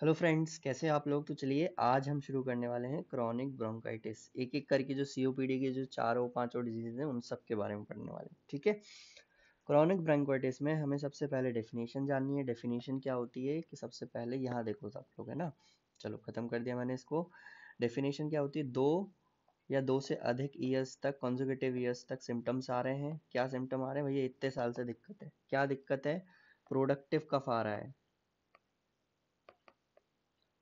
Hello friends कैसे हैं आप लोग तो चलिए आज हम शुरू करने वाले हैं क्रॉनिक ब्रोंकाइटिस एक एक करके जो सीओपीडी के जो चारों पांचों डिजीज हैं उन सब के बारे में पढ़ने वाले हैं ठीक है क्रॉनिक ब्रोंकाइटिस में हमें सबसे पहले डेफिनेशन जाननी है डेफिनेशन क्या होती है कि सबसे पहले यहाँ देखो आप लोग है ना चलो ख़त्म कर दिया मैंने इसको डेफिनेशन क्या होती है दो या दो से अधिक ईयर्स तक कॉन्जिक्यूटिव ईयर्स तक सिम्टम्स आ रहे हैं क्या सिम्टम आ रहे हैं भैया इतने साल से दिक्कत है क्या दिक्कत है प्रोडक्टिव कफ आ रहा है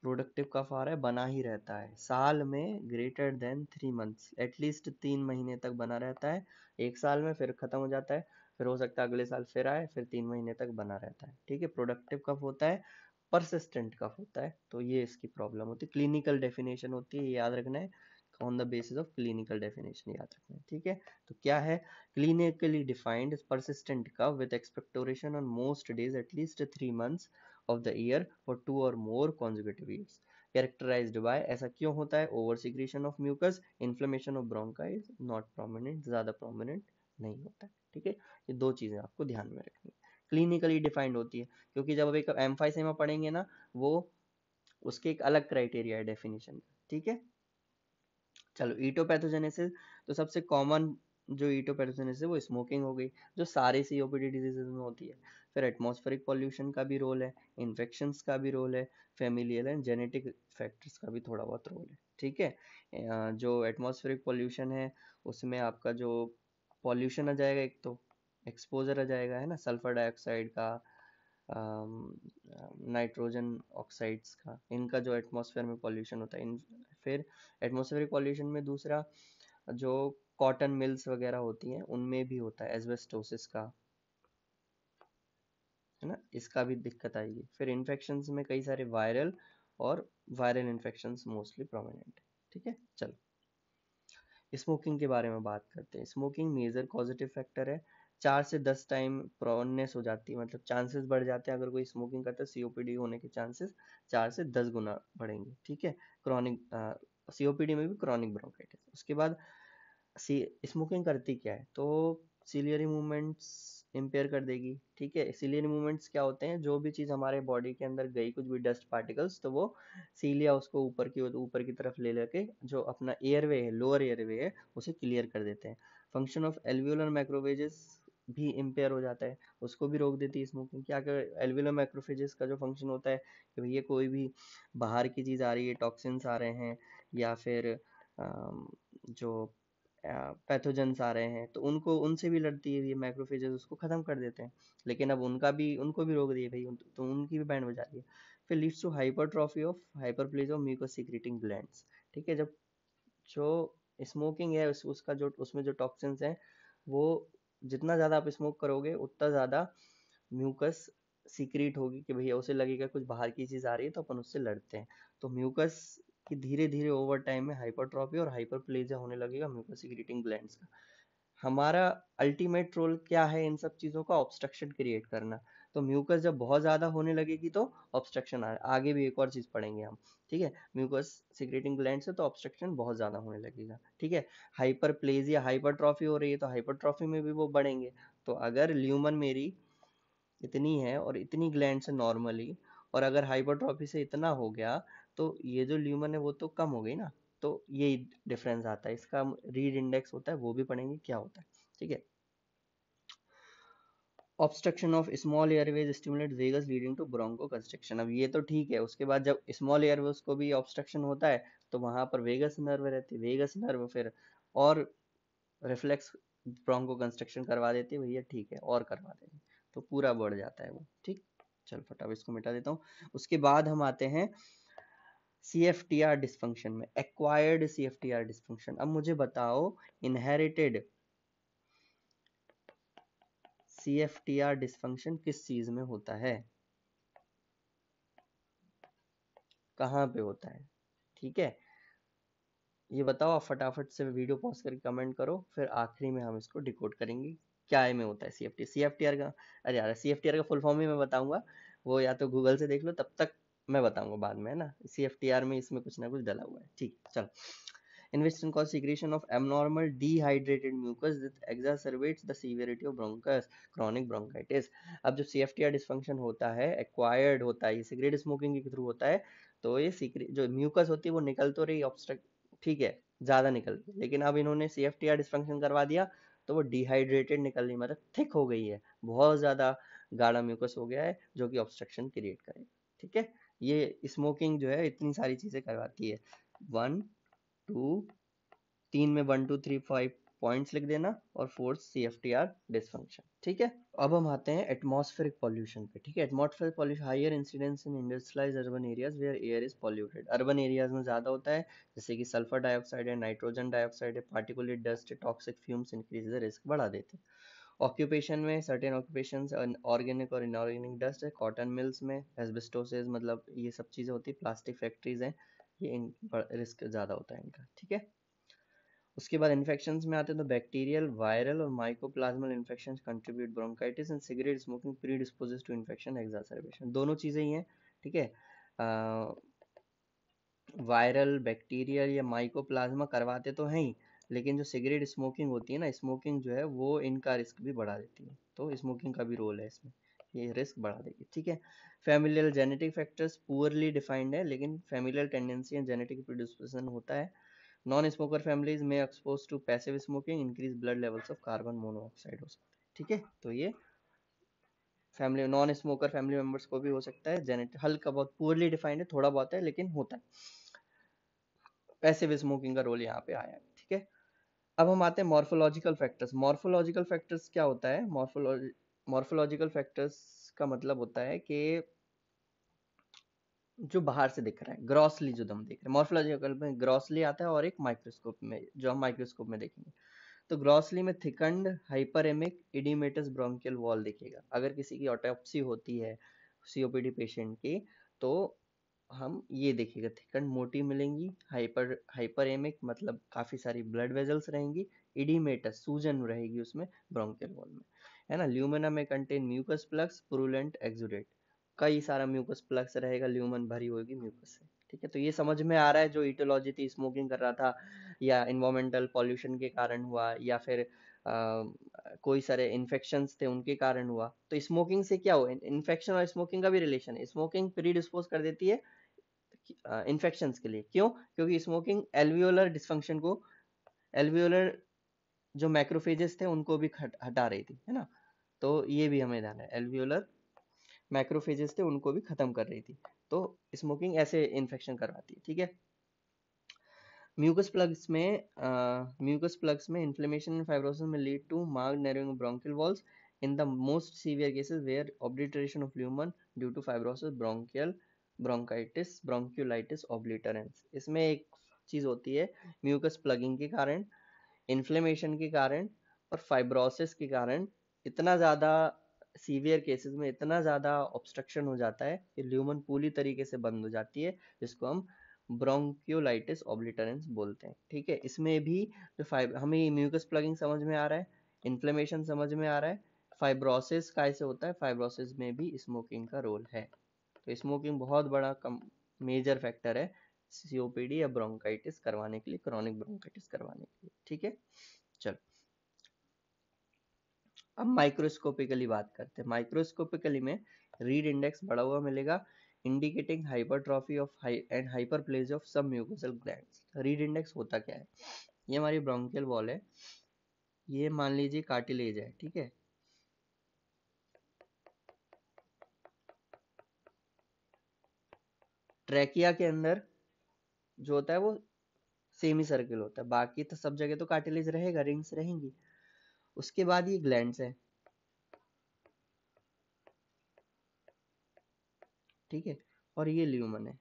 प्रोडक्टिव कफ आ रहा है बना ही रहता है साल में greater than three months at least तीन महीने तक बना रहता है एक साल में फिर ख़त्म हो जाता है फिर हो सकता है अगले साल फिर आए फिर तीन महीने तक बना रहता है ठीक है प्रोडक्टिव कफ होता है परसिस्टेंट कफ होता है तो ये इसकी प्रॉब्लम होती है क्लिनिकल डेफिनेशन होती है याद रखना है on the basis of clinical definition याद रखना है ठीक है तो क्या है clinically defined persistent cough with expectoration on most days at least three months of the year for two और more consecutive years characterise by ऐसा क्यों होता है over secretion of mucus inflammation of bronchi is not prominent ज़्यादा prominent नहीं होता ठीक है ये दो चीज़ें आपको ध्यान में रखनी है क्लिनिकली डिफाइंड होती है क्योंकि जब अब एक एम्फाइसेमा पढ़ेंगे ना वो उसके एक अलग क्राइटेरिया है डेफिनेशन ठीक है चलो ईटोपैथोजेनेसिस तो सबसे कॉमन जो ईटोपैथोजेनेसिस है वो स्मोकिंग हो गई जो सारे सीओपीडी डिजीजेज में होती है फिर एटमॉस्फेरिक पॉल्यूशन का भी रोल है इन्फेक्शन का भी रोल है फेमिलियल एंड जेनेटिक फैक्टर्स का भी थोड़ा बहुत रोल है ठीक है जो एटमॉस्फेरिक पॉल्यूशन है उसमें आपका जो पॉल्यूशन आ जाएगा एक तो एक्सपोजर आ जाएगा है ना सल्फर डाइऑक्साइड का नाइट्रोजन ऑक्साइड्स का इनका जो एटमॉस्फेयर में पॉल्यूशन होता है इन फिर एटमॉस्फेरिक पॉल्यूशन में दूसरा जो कॉटन मिल्स वगैरह होती हैं उनमें भी होता है एजबेस्टोसिस का है ना इसका भी दिक्कत आएगी फिर इन्फेक्शन में कई सारे वायरल और वायरल इन्फेक्शन मोस्टली प्रोमिनेंट है ठीक है चलो स्मोकिंग के बारे में बात करते हैं स्मोकिंग मेजर पॉजिटिव फैक्टर है चार से दस टाइम प्रोननेस हो जाती है मतलब चांसेस बढ़ जाते हैं अगर कोई स्मोकिंग करता है सीओपीडी होने के चांसेस चार से दस गुना बढ़ेंगे ठीक है क्रॉनिक सीओपीडी में भी क्रॉनिक ब्रोंकाइटिस उसके बाद सी स्मोकिंग करती क्या है तो सीलियरी मूवमेंट्स इम्पेयर कर देगी ठीक है सीलियन मूवमेंट्स क्या होते हैं जो भी चीज़ हमारे बॉडी के अंदर गई कुछ भी डस्ट पार्टिकल्स तो वो सीलिया उसको ऊपर की ऊपर की तरफ ले लेके जो अपना एयरवे है लोअर एयरवे है उसे क्लियर कर देते हैं फंक्शन ऑफ एलव्यूलर माइक्रोवेजेस भी इम्पेयर हो जाता है उसको भी रोक देती है स्मोकिंग क्या कर एलविलो माइक्रोफेजेस का जो फंक्शन होता है कि भैया कोई भी बाहर की चीज़ आ रही है टॉक्सिन्स आ रहे हैं या फिर जो पैथोजेंस आ रहे हैं तो उनको उनसे भी लड़ती है ये माइक्रोफेजेस उसको ख़त्म कर देते हैं लेकिन अब उनका भी उनको भी रोक दिए भाई तो उनकी भी बैंड बजा दिया फिर leads to hypertrophy of hyperplasia of muco secreting gland ठीक है जब जो स्मोकिंग है उस, उसका जो उसमें जो टॉक्सिन्स हैं वो जितना ज़्यादा आप स्मोक करोगे उतना ज़्यादा म्यूकस सीक्रेट होगी कि भैया उसे लगेगा कुछ बाहर की चीज़ आ रही है तो अपन उससे लड़ते हैं तो म्यूकस कि धीरे धीरे ओवर टाइम में हाइपरट्रॉफी और हाइपर होने लगेगा म्यूकस सिक्रीटिंग का हमारा अल्टीमेट रोल क्या है इन सब चीज़ों का ऑब्स्ट्रक्शन क्रिएट करना तो म्यूकस जब बहुत ज़्यादा होने लगेगी तो ऑब्स्ट्रक्शन आगे भी एक और चीज़ पढ़ेंगे हम ठीक है म्यूकस सिक्रेटिंग ग्लैंड से तो ऑब्स्ट्रक्शन बहुत ज़्यादा होने लगेगा ठीक है हाइपर प्लेज या हाइपरट्रॉफी हो रही है तो हाइपरट्रॉफी में भी वो बढ़ेंगे तो अगर ल्यूमन मेरी इतनी है और इतनी ग्लैंड से नॉर्मली और अगर हाइपरट्रॉफी से इतना हो गया तो ये जो ल्यूमन है वो तो कम हो गई ना तो यही डिफरेंस आता है इसका रीड इंडेक्स होता है वो भी पढ़ेंगे क्या होता है ठीक है obstruction of small airways stimulate vagus leading to bronchoconstriction अब ये तो ठीक है उसके बाद जब स्मॉल एयरवेज को भी ऑब्स्ट्रक्शन होता है तो वहां पर वेगस नर्व रहती है वेगस नर्व फिर और रिफ्लेक्स ब्रोंको कंस्ट्रक्शन करवा देती है भैया ठीक है और करवा देंगे तो पूरा बढ़ जाता है वो ठीक चल फटाफट इसको मिटा देता हूँ उसके बाद हम आते हैं CFTR dysfunction में acquired CFTR dysfunction अब मुझे बताओ inherited CFTR dysfunction किस चीज में होता है कहां पे होता है ठीक है ये बताओ आप फटाफट से वीडियो पॉज करके कमेंट करो फिर आखिरी में हम इसको डिकोड करेंगे क्या में होता है C F T C F T R का अरे यार सी एफ टी आर का फुल फॉर्म ही मैं बताऊंगा वो या तो गूगल से देख लो तब तक मैं बताऊंगा बाद में है ना सी एफ टी आर में इसमें कुछ ना कुछ डला हुआ है ठीक चलो इन्वेस्टन cause secretion of abnormal dehydrated mucus that exacerbates the severity of bronchus chronic bronchitis अब जो C F T R dysfunction होता है एक्वायर्ड होता है ये सिगरेट स्मोकिंग के थ्रू होता है तो ये जो म्यूकस होती है वो निकल तो रही ऑब्स्ट्रक्ट ठीक है ज़्यादा निकलती है लेकिन अब इन्होंने C F T R dysfunction करवा दिया तो वो डिहाइड्रेटेड निकल रही मतलब थिक हो गई है बहुत ज़्यादा गाढ़ा म्यूकस हो गया है जो कि ऑब्स्ट्रक्शन क्रिएट करेगा ठीक है ये स्मोकिंग जो है इतनी सारी चीज़ें करवाती है वन टू तीन में one two three five points लिख देना और fourth C F T R dysfunction ठीक है अब हम आते हैं एटमॉस्फेरिक पॉल्यूशन पे ठीक है atmospheric pollution higher incidence in industrialize urban areas where air is polluted urban areas में ज़्यादा होता है जैसे कि सल्फर डाइऑक्साइड है नाइट्रोजन डाइऑक्साइड है particulate dust toxic fumes increase the risk बढ़ा देते हैं ऑक्यूपेशन में सर्टेन ऑक्यूपेशन ऑर्गेनिक और इनऑर्गेनिक डस्ट है कॉटन मिल्स में एसबेस्टोसेज मतलब ये सब चीज़ें होती है प्लास्टिक फैक्ट्रीज हैं ये इन रिस्क ज़्यादा होता है इनका ठीक है उसके बाद इन्फेक्शन में आते हैं तो बैक्टीरियल वायरल और mycoplasmal infection contribute bronchitis and cigarette smoking predisposes to infection exacerbation दोनों चीज़ें ही हैं ठीक है वायरल बैक्टीरियल या माइकोप्लाज्मा करवाते तो हैं ही लेकिन जो सिगरेट स्मोकिंग होती है ना स्मोकिंग जो है वो इनका रिस्क भी बढ़ा देती है तो स्मोकिंग का भी रोल है इसमें ये रिस्क बढ़ा देगी ठीक है familial genetic factors poorly defined है लेकिन familial tendency and genetic predisposition होता है नॉन स्मोकर फैमिलीज में exposed to passive smoking increase blood levels of carbon monoxide हो सकता है ठीक है तो ये family non smoker family members को भी हो सकता है जेनेटिक हल्का बहुत पुअरली डिफाइंड है थोड़ा बहुत है लेकिन होता है पैसिव स्मोकिंग का रोल यहाँ पे आया है अब हम आते हैं मॉर्फोलॉजिकल फैक्टर्स मॉर्फोलॉजिकल फैक्टर्स क्या होता है मॉर्फोलॉजी मॉर्फोलॉजिकल फैक्टर्स का मतलब होता है कि जो बाहर से दिख रहा है ग्रॉसली जो हम देख रहे हैं मॉर्फोलॉजिकल में ग्रॉसली आता है और एक माइक्रोस्कोप में जो हम माइक्रोस्कोप में देखेंगे तो ग्रॉसली में thickened hyperaemic oedematous bronchial wall दिखेगा अगर किसी की ऑटोप्सी होती है सीओपीडी पेशेंट की तो हम ये देखिएगा थिकंड मोटी मिलेंगी हाइपर हाइपरेमिक मतलब काफ़ी सारी ब्लड वेजल्स रहेंगी इडीमेटस सूजन रहेगी उसमें ब्रोंकियल वॉल में है ना ल्यूमिना में contain mucus plugs purulent exudate कई सारा म्यूकस प्लक्स रहेगा ल्यूमन भरी होगी म्यूकस से ठीक है तो ये समझ में आ रहा है जो इटोलॉजी थी स्मोकिंग कर रहा था या इन्वामेंटल पॉल्यूशन के कारण हुआ या फिर Uh, कोई सारे इन्फेक्शंस थे उनके कारण हुआ तो स्मोकिंग से क्या हो इन्फेक्शन और स्मोकिंग का भी रिलेशन है स्मोकिंग प्री डिस्पोज कर देती है इन्फेक्शन के लिए क्यों क्योंकि स्मोकिंग एल्वियोलर डिस्फंक्शन को एल्वियोलर जो मैक्रोफेजेस थे उनको भी हटा रही थी है ना तो ये भी हमें ध्यान है एल्वियोलर मैक्रोफेजेस थे उनको भी खत्म कर रही थी तो स्मोकिंग ऐसे इन्फेक्शन करवाती है ठीक है म्यूकस प्लग्स में म्यूकस प्लग्स में इन्फ्लेमेशन एंड फाइब्रोसिस में lead to marked narrowing bronchial walls in the most severe cases where obliteration of lumen due to fibrosis bronchial bronchitis bronchiolitis obliterans इसमें एक चीज़ होती है म्यूकस प्लगिंग के कारण inflammation के कारण और फाइब्रोसिस के कारण इतना ज़्यादा सीवियर केसेस में इतना ज़्यादा ऑब्स्ट्रक्शन हो जाता है कि ल्यूमन पूरी तरीके से बंद हो जाती है जिसको हम ब्रोंक्यूलाइटिस ऑब्लिटरेंस बोलते हैं ठीक है इसमें भी जो फाइब हमें म्यूकस प्लगिंग समझ में आ रहा है इन्फ्लेमेशन समझ में आ रहा है फाइब्रोसिस कैसे होता है फाइब्रोसिस में भी स्मोकिंग का रोल है तो स्मोकिंग बहुत बड़ा कम मेजर फैक्टर है सीओपीडी या ब्रोंकाइटिस करवाने के लिए क्रॉनिक ब्रोंकाइटिस करवाने के लिए ठीक है चलो अब माइक्रोस्कोपिकली बात करते हैं माइक्रोस्कोपिकली में रीड इंडेक्स बढ़ा हुआ मिलेगा indicating hypertrophy of and hyperplasia of submucosal gland Reid index होता क्या है ये हमारी ब्रोंकियल वॉल है ये मान लीजिए कार्टिलेज है ठीक है ट्रैकिया के अंदर जो होता है वो सेमी सर्किल होता है बाकी तो सब जगह तो कार्टिलेज रहेगा रिंग्स रहेंगी उसके बाद ये ग्लैंड है ठीक है और ये ल्यूमन है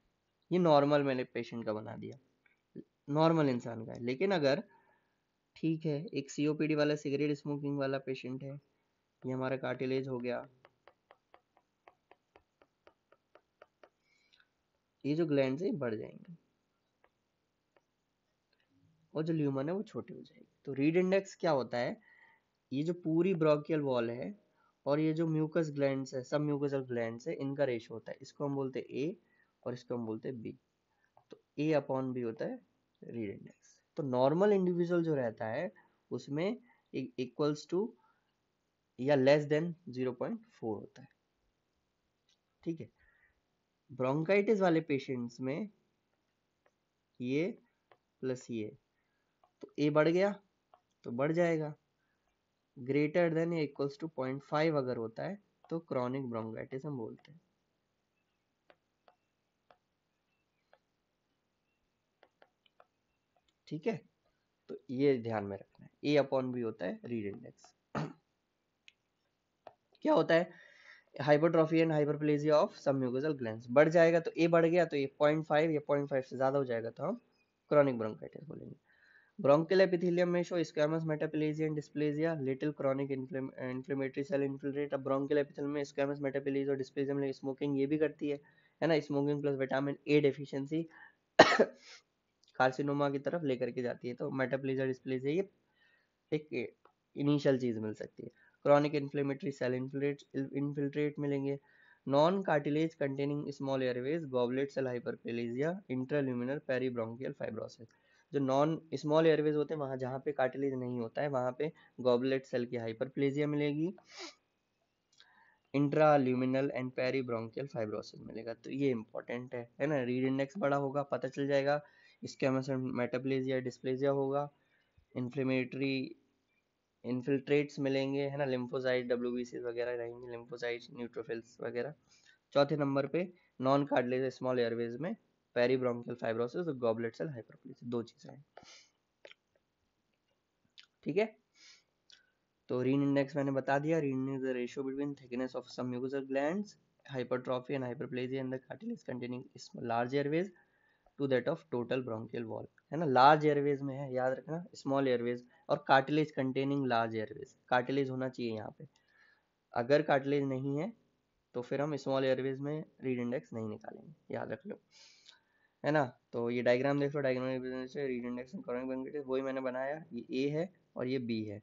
ये नॉर्मल मैंने पेशेंट का बना दिया नॉर्मल इंसान का है लेकिन अगर ठीक है एक सीओपीडी वाला सिगरेट स्मोकिंग वाला पेशेंट है ये हमारा कार्टिलेज हो गया ये जो ग्लैंड है बढ़ जाएंगे और जो ल्यूमन है वो छोटी हो जाएगी तो रीड इंडेक्स क्या होता है ये जो पूरी ब्रोकियल वॉल है और ये जो म्यूकस ग्लैंड है सब म्यूकसल ग्लैंड है इनका रेशो होता है इसको हम बोलते हैं ए और इसको हम बोलते हैं बी तो ए अपॉन बी होता है रीड इंडेक्स तो नॉर्मल इंडिविजुअल जो रहता है उसमें इक्वल्स टू या लेस देन 0.4 होता है ठीक है ब्रोंकाइटिस वाले पेशेंट्स में ये प्लस ये तो ए बढ़ गया तो बढ़ जाएगा ग्रेटर देन या इक्वल्स टू पॉइंट फाइव अगर होता है तो क्रॉनिक ब्रोंकाइटिस हम बोलते हैं ठीक है तो ये ध्यान में रखना है ए अपॉन भी होता है रीड इंडेक्स क्या होता है hypertrophy and hyperplasia of submucosal gland बढ़ जाएगा तो ए बढ़ गया तो ये पॉइंट फाइव या पॉइंट फाइव से ज़्यादा हो जाएगा तो हम क्रॉनिक ब्रोंकाइटिस बोलेंगे ब्रोंकियल एपिथेलियम में show squamous metaplasia and dysplasia little chronic inflammatory cell infiltrate अब ब्रोंकियल एपिथेलियम में स्क्वेमस मेटाप्लेजिया और डिस्प्लेजिया में स्मोकिंग ये भी करती है है ना smoking plus vitamin A deficiency carcinoma की तरफ लेकर के जाती है तो मेटाप्लेजिया डिस्प्लेजिया ये एक इनिशियल चीज़ मिल सकती है क्रॉनिक इन्फ्लेमेटरी सेल इन्फिल्ट इन्फिल्ट्रेट मिलेंगे non cartilage containing small airways goblet cell hyperplasia intraluminal peribronchial fibrosis जो नॉन स्मॉल एयरवेज होते हैं वहाँ जहाँ पे कार्टिलेज नहीं होता है वहाँ पे गॉबलेट सेल की हाइपरप्लेजिया मिलेगी इंट्राल्यूमिनल एंड पेरीब्रोंकियल फाइब्रोसिस मिलेगा तो ये इंपॉर्टेंट है है ना रीड इंडेक्स बड़ा होगा पता चल जाएगा इसके हमें मेटाप्लेजिया डिस्प्लेजिया होगा इन्फ्लेमेटरी इन्फिल्ट्रेट्स मिलेंगे है ना लिम्फोसाइट डब्ल्यू वगैरह रहेंगे लिम्फोसाइट न्यूट्रोफिल्स वगैरह चौथे नंबर पे नॉन कार्डलेज स्मॉल एयरवेज में पेरीब्रोंकियल फाइब्रोसिस और गॉबलेट सेल हाइपरप्लेसिस दो चीजें हैं ठीक है तो रीन इंडेक्स मैंने बता दिया Reid is the ratio between thickness of submucosal glands hypertrophy and hyperplasia in the cartilage containing small large airways to that of total bronchial wall है ना लार्ज एयरवेज में है याद रखना स्मॉल एयरवेज और cartilage containing large airways cartilage होना चाहिए यहाँ पे अगर कार्टिलेज नहीं है तो फिर हम स्मॉल एयरवेज में रीड इंडेक्स नहीं निकालेंगे याद रख लो है ना तो ये डायग्राम देख लो डायग्राम से रीड इंडेक्स वही मैंने बनाया ये ए है और ये बी है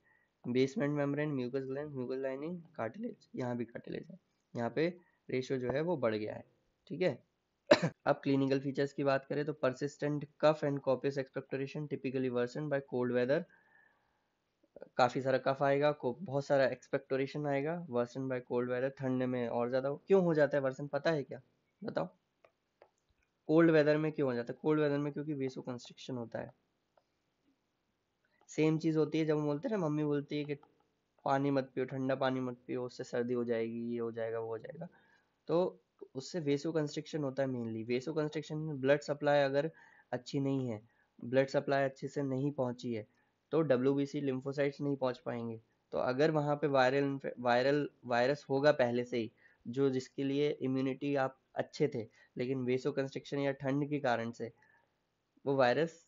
basement membrane mucus gland mucus lining cartilage यहाँ भी कार्टिलेज है यहाँ पे रेशियो जो है वो बढ़ गया है ठीक है अब क्लिनिकल फीचर्स की बात करें तो persistent cough and copious expectoration typically worsened by cold weather काफ़ी सारा कफ आएगा को बहुत सारा एक्सपेक्टोरेशन आएगा वर्सन बाय कोल्ड वेदर ठंड में और ज़्यादा क्यों हो जाता है वर्सन पता है क्या बताओ कोल्ड वेदर में क्यों हो जाता है कोल्ड वेदर में क्योंकि वेसो कंस्ट्रिक्शन होता है सेम चीज़ होती है जब हम बोलते हैं ना मम्मी बोलती है कि पानी मत पियो ठंडा पानी मत पियो उससे सर्दी हो जाएगी ये हो जाएगा वो हो जाएगा तो उससे वेसो कंस्ट्रिक्शन होता है मेनली वेसो कंस्ट्रिक्शन में ब्लड सप्लाई अगर अच्छी नहीं है ब्लड सप्लाई अच्छे से नहीं पहुंची है तो डब्ल्यू बी सी लिम्फोसाइट्स नहीं पहुंच पाएंगे तो अगर वहाँ पे वायरल वायरल वायरस होगा पहले से ही जो जिसके लिए इम्यूनिटी आप अच्छे थे लेकिन वेसो कंस्ट्रक्शन या ठंड के कारण से वो वायरस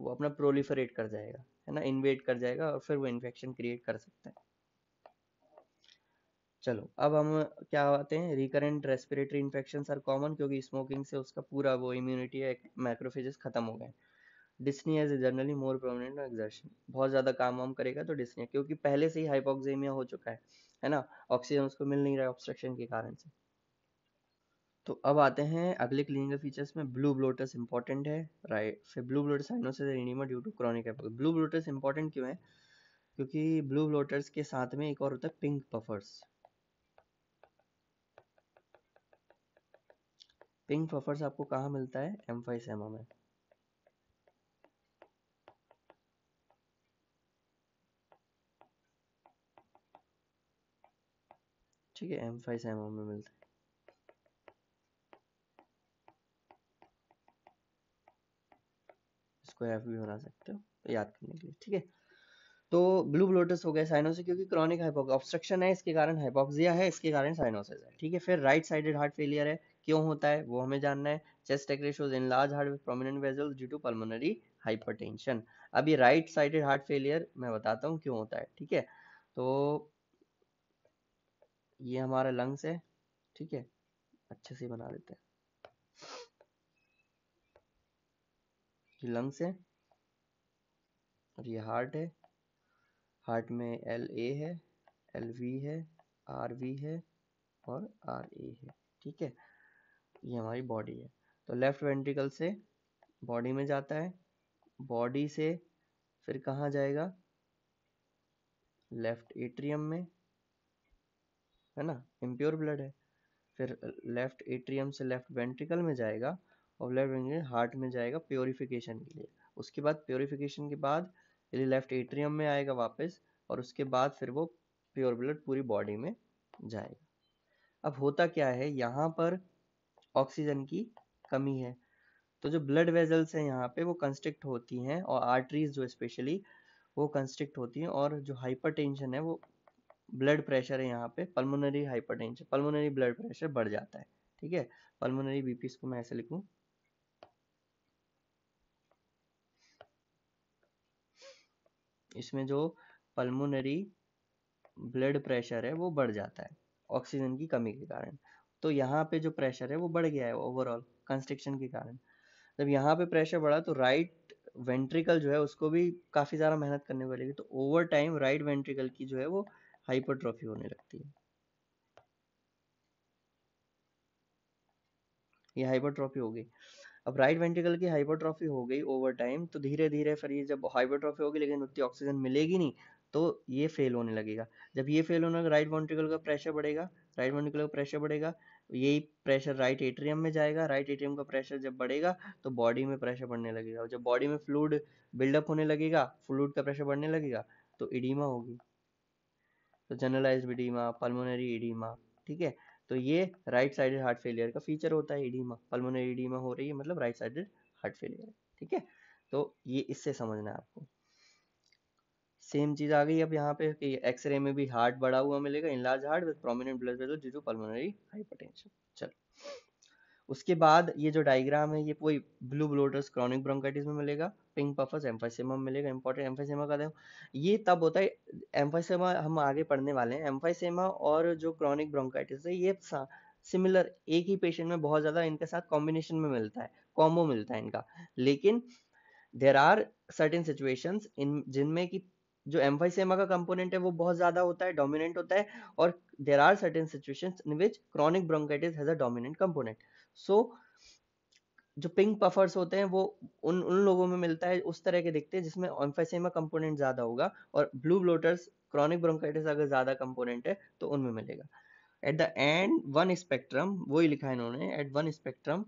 वो अपना प्रोलिफरेट कर जाएगा है ना इन्वेट कर जाएगा और फिर वो इन्फेक्शन क्रिएट कर सकता है चलो अब हम क्या आते हैं recurrent respiratory infection are common क्योंकि स्मोकिंग से उसका पूरा वो इम्यूनिटी या माइक्रोफेजेस खत्म हो गए हैं dyspnoea as a generally more prominent exertion बहुत ज़्यादा काम वाम करेगा तो डिस्नी क्योंकि पहले से ही हाइपोक्सेमिया हो चुका है है ना ऑक्सीजन उसको मिल नहीं रहा है ऑब्स्ट्रक्शन के कारण से तो अब आते हैं अगले क्लिनिकल फीचर्स में ब्लू ब्लोटस इंपॉर्टेंट है राइट फिर blue bloater cyanosis enema due to chronic blue bloaters important क्यों है क्योंकि ब्लू ब्लोटर्स के साथ में एक और होता है पिंक पफर्स पिंक पफर्स आपको कहाँ मिलता है एम्फाइसेमा में ठीक है एम फाइव सैमो में मिलता है इसको एफ भी बना सकते हो याद करने के लिए ठीक है तो ब्लू ब्लोटस हो गया साइनोसिस क्योंकि क्रॉनिक हाइपोक ऑब्स्ट्रक्शन है इसके कारण हाइपोक्सिया है इसके कारण साइनोसिस है ठीक है फिर राइट साइडेड हार्ट फेलियर है क्यों होता है वो हमें जानना है chest X ray in large heart with prominent vessels due to pulmonary hypertension अभी राइट साइडेड हार्ट फेलियर मैं बताता हूँ क्यों होता है ठीक है तो ये हमारा लंग्स है ठीक है अच्छे से बना लेते हैं ये लंग्स है और ये हार्ट है हार्ट में एल ए है एल वी है आर वी है और आर ए है ठीक है ये हमारी बॉडी है तो लेफ्ट वेंट्रिकल से बॉडी में जाता है बॉडी से फिर कहाँ जाएगा लेफ्ट एट्रियम में है ना इम्प्योर ब्लड है फिर लेफ्ट एट्रियम से लेफ्ट वेंट्रिकल में जाएगा और लेफ्ट वेंट्रिकल हार्ट में जाएगा प्योरीफिकेशन के लिए उसके बाद प्योरीफिकेशन के बाद यदि लेफ्ट एट्रियम में आएगा वापस और उसके बाद फिर वो प्योर ब्लड पूरी बॉडी में जाएगा अब होता क्या है यहाँ पर ऑक्सीजन की कमी है तो जो ब्लड वेजल्स हैं यहाँ पे वो कंस्ट्रिक्ट होती हैं और आर्टरीज जो स्पेशली वो कंस्ट्रिक्ट होती हैं और जो हाइपरटेंशन है वो ब्लड प्रेशर है यहाँ पे pulmonary hypertension pulmonary blood pressure बढ़ जाता है ठीक है पल्मोनरी बीपी इसको मैं ऐसे लिखूं इसमें जो पल्मोनरी ब्लड प्रेशर है वो बढ़ जाता है ऑक्सीजन की कमी के कारण तो यहाँ पे जो प्रेशर है वो बढ़ गया है ओवरऑल कंस्ट्रिक्शन के कारण जब यहाँ पे प्रेशर बढ़ा तो राइट वेंट्रिकल जो है उसको भी काफ़ी ज़्यादा मेहनत करने पड़ेगी तो ओवर टाइम राइट वेंट्रिकल की जो है वो हाइपरट्रॉफी होने लगती है ये हाइपरट्रॉफी हो गई अब राइट वेंटिकल की हाइपरट्रॉफी हो गई ओवर टाइम तो धीरे धीरे फिर ये जब हाइपरट्रॉफी होगी लेकिन उतनी ऑक्सीजन मिलेगी नहीं तो ये फेल होने लगेगा जब ये फेल होने राइट वेंट्रिकल का प्रेशर बढ़ेगा राइट वेंटिकल का प्रेशर बढ़ेगा यही प्रेशर राइट एट्रियम में जाएगा राइट एट्रियम का प्रेशर जब बढ़ेगा तो बॉडी में प्रेशर बढ़ने लगेगा जब बॉडी में फ्लूड बिल्डअप होने लगेगा फ्लूड का प्रेशर बढ़ने लगेगा तो इडीमा होगी तो जनरलाइज इडीमा पल्मोनरी इडीमा ठीक है तो ये राइट साइडेड हार्ट फेलियर का फीचर होता है इडीमा पल्मोनरी इडीमा हो रही है मतलब राइट साइडेड हार्ट फेलियर ठीक है तो ये इससे समझना है आपको सेम चीज आ गई अब यहाँ पे कि एक्सरे में भी हार्ट बढ़ा हुआ मिलेगा in large heart with prominent blood vessel due to pulmonary hypertension चलो उसके बाद ये जो डायग्राम है ये कोई ब्लू ब्लोटर्स क्रॉनिक ब्रोंकाइटिस में मिलेगा पिंक पफस एम्फाइसेमा में मिलेगा इंपॉर्टेंट एम्फाइसेमा का देखो ये तब होता है एम्फाइसेमा हम आगे पढ़ने वाले हैं एम्फाइसेमा और जो क्रॉनिक ब्रोंकाइटिस है ये सिमिलर एक ही पेशेंट में बहुत ज़्यादा इनके साथ कॉम्बिनेशन में मिलता है कॉम्बो मिलता है इनका लेकिन there are certain situation in जिनमें कि जो एम्फाइसेमा का कंपोनेंट है वो बहुत ज़्यादा होता है डोमिनेंट होता है और there are certain situation in which chronic bronchitis has a dominant component so so, जो पिंक पफर्स होते हैं वो उन उन लोगों में मिलता है उस तरह के दिखते हैं जिसमें ऑम्फेसेमा कंपोनेंट ज़्यादा होगा और ब्लू ब्लोटर्स क्रॉनिक ब्रोंकाइटिस अगर ज़्यादा कंपोनेंट है तो उनमें मिलेगा at the end one spectrum वही लिखा है इन्होंने at one spectrum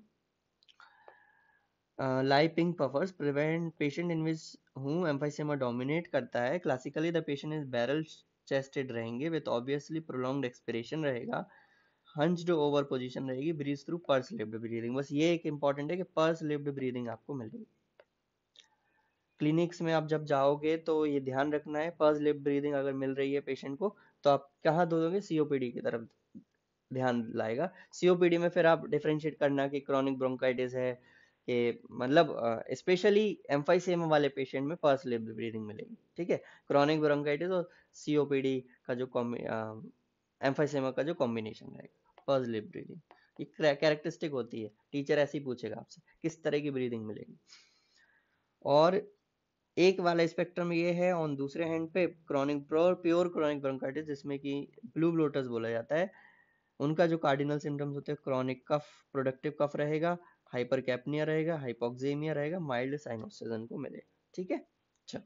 pink puffers prevent patient in which हूँ एम्फाइसेमा डोमिनेट करता है classically the patient is barrel chested रहेंगे विथ ऑब्वियसली प्रोलॉन्ग एक्सपिरेशन रहेगा हंस्ड ओवर पोजीशन रहेगी breathe through pursed lip breathing बस ये एक इंपॉर्टेंट है कि पर्स लिफ्ट ब्रीदिंग आपको मिलेगी क्लिनिक्स में आप जब जाओगे तो ये ध्यान रखना है पर्स लिफ्ट ब्रीदिंग अगर मिल रही है पेशेंट को तो आप कहाँ दो दोगे सीओपीडी की तरफ ध्यान लाएगा सीओपीडी में फिर आप डिफ्रेंशिएट करना कि क्रॉनिक ब्रोंकाइटिस है कि मतलब स्पेशली एम्फाइसेम वाले पेशेंट में पर्स लिप ब्रीदिंग मिलेगी ठीक है क्रॉनिक ब्रोंकाइटिस और सीओपीडी का जो एम्फाइसेमा का जो कॉम्बिनेशन रहेगा पज लिप ब्रीदिंग ये कैरेक्टरिस्टिक होती है टीचर ऐसे ही पूछेगा आपसे किस तरह की ब्रीदिंग मिलेगी और एक वाला स्पेक्ट्रम ये है ऑन दूसरे हैंड पे क्रॉनिक प्योर क्रॉनिक ब्रोंकाइटिस जिसमें कि ब्लू ब्लोटस बोला जाता है उनका जो कार्डिनल सिम्टम्स होते हैं क्रॉनिक कफ प्रोडक्टिव कफ रहेगा हाइपर कैपनिया रहेगा हाइपोक्जेमिया रहेगा माइल्ड साइनोसिजन को मिलेगा ठीक है अच्छा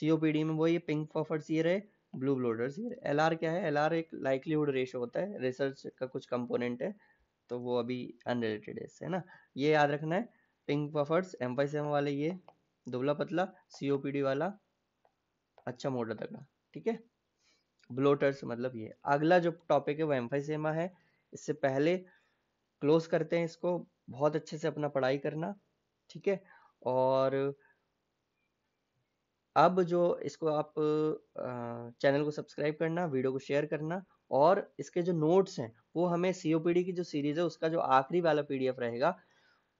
सीओपीडी में वो ये पिंक फॉफर्स ये रहे ब्लू ब्लोडर्स ये एल क्या है एल आर एक लाइक्लीहुड रेशो होता है रिसर्च का कुछ कंपोनेंट है तो वो अभी अनरिलेटेड है इससे है ना ये याद रखना है पिंक पफर्स एम वाले ये दुबला पतला सीओपीडी वाला अच्छा मोटा तगड़ा ठीक है ब्लोटर्स मतलब ये अगला जो टॉपिक है वो एम्फाइसेमा है इससे पहले क्लोज करते हैं इसको बहुत अच्छे से अपना पढ़ाई करना ठीक है और अब जो इसको आप चैनल को सब्सक्राइब करना, वीडियो को शेयर करना और इसके जो नोट्स हैं, वो हमें सीओपीडी की जो सीरीज़ है, उसका जो आखिरी वाला पीडीएफ रहेगा,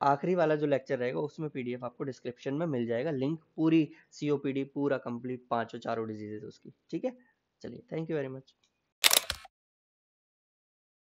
आखिरी वाला जो लेक्चर रहेगा, उसमें पीडीएफ आपको डिस्क्रिप्शन में मिल जाएगा। लिंक पूरी सीओपीडी पूरा कंप्लीट पांचों चारों डिजीज़ेज़ उसकी, ठीक है? चलिए, थैंक यू वेरी मच।